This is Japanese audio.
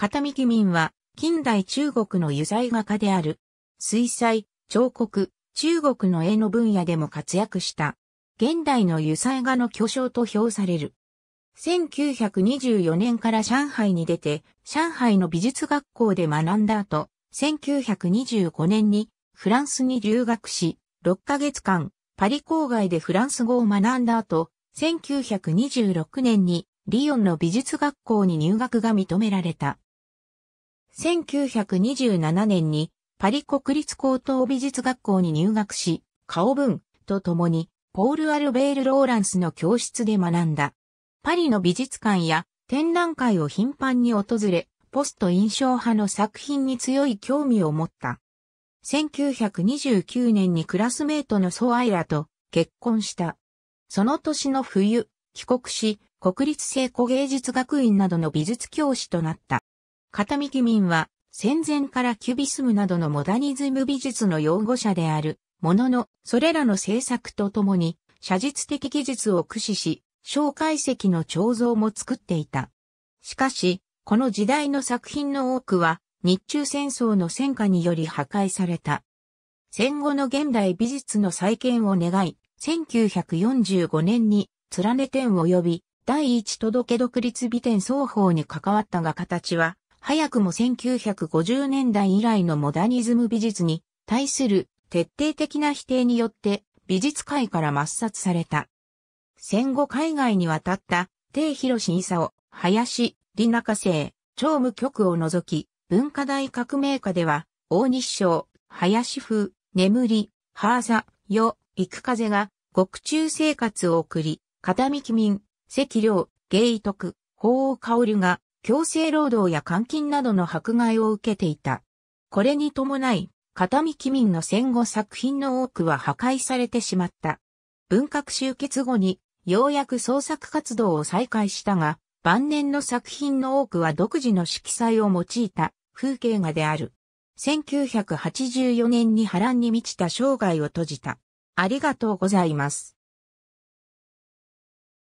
片道民は、近代中国の油彩画家である。水彩、彫刻、中国の絵の分野でも活躍した。現代の油彩画の巨匠と評される。1924年から上海に出て、上海の美術学校で学んだ後、1925年にフランスに留学し、6ヶ月間、パリ郊外でフランス語を学んだ後、1926年にリヨンの美術学校に入学が認められた。1927年にパリ国立高等美術学校に入学し、顔文と共にポール・アルベール・ローランスの教室で学んだ。パリの美術館や展覧会を頻繁に訪れ、ポスト印象派の作品に強い興味を持った。1929年にクラスメートのソアイラと結婚した。その年の冬、帰国し、国立聖古芸術学院などの美術教師となった。片見民は、戦前からキュビスムなどのモダニズム美術の擁護者である、ものの、それらの制作とともに、写実的技術を駆使し、小解析の彫像も作っていた。しかし、この時代の作品の多くは、日中戦争の戦火により破壊された。戦後の現代美術の再建を願い、1945年に、連ね展及び、第一届独立美展双方に関わったが形は、早くも1950年代以来のモダニズム美術に対する徹底的な否定によって美術界から抹殺された。戦後海外に渡った定広勲、林、里中生、長務局を除き、文化大革命家では、大日照、林風、眠り、ハーザ、よ、幾風が、獄中生活を送り、片幹民、赤領、芸徳、法王るが、強制労働や監禁などの迫害を受けていた。これに伴い、片見機民の戦後作品の多くは破壊されてしまった。文革終結後に、ようやく創作活動を再開したが、晩年の作品の多くは独自の色彩を用いた風景画である。1984年に波乱に満ちた生涯を閉じた。ありがとうございます。